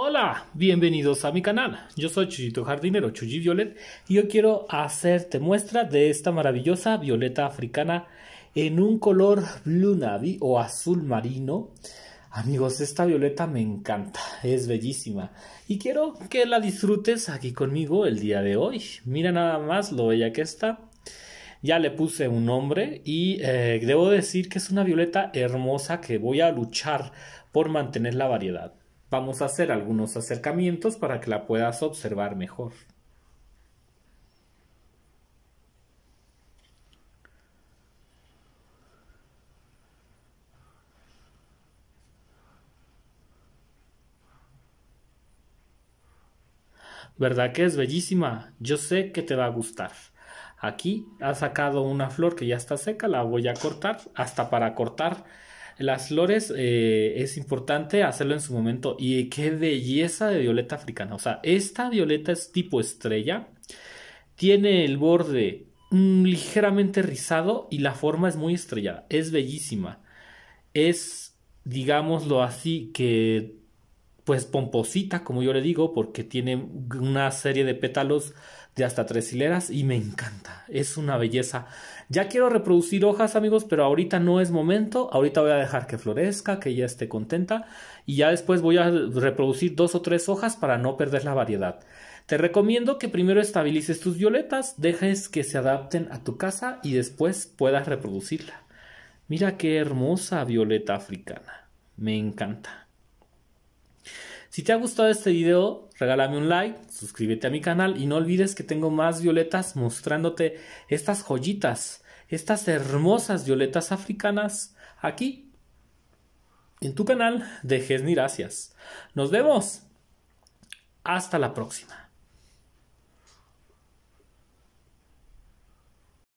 Hola, bienvenidos a mi canal. Yo soy Chuyito Jardinero, Chuyi Violet, y hoy quiero hacerte muestra de esta maravillosa violeta africana en un color blue navy o azul marino. Amigos, esta violeta me encanta, es bellísima y quiero que la disfrutes aquí conmigo el día de hoy. Mira nada más lo bella que está. Ya le puse un nombre y eh, debo decir que es una violeta hermosa que voy a luchar por mantener la variedad. Vamos a hacer algunos acercamientos para que la puedas observar mejor. ¿Verdad que es bellísima? Yo sé que te va a gustar. Aquí ha sacado una flor que ya está seca, la voy a cortar hasta para cortar las flores eh, es importante hacerlo en su momento. Y qué belleza de violeta africana. O sea, esta violeta es tipo estrella. Tiene el borde mm, ligeramente rizado y la forma es muy estrellada. Es bellísima. Es, digámoslo así, que pues pomposita, como yo le digo, porque tiene una serie de pétalos de hasta tres hileras y me encanta, es una belleza. Ya quiero reproducir hojas, amigos, pero ahorita no es momento. Ahorita voy a dejar que florezca, que ya esté contenta y ya después voy a reproducir dos o tres hojas para no perder la variedad. Te recomiendo que primero estabilices tus violetas, dejes que se adapten a tu casa y después puedas reproducirla. Mira qué hermosa violeta africana. Me encanta. Si te ha gustado este video, regálame un like, suscríbete a mi canal y no olvides que tengo más violetas mostrándote estas joyitas, estas hermosas violetas africanas aquí en tu canal de gracias. Nos vemos. Hasta la próxima.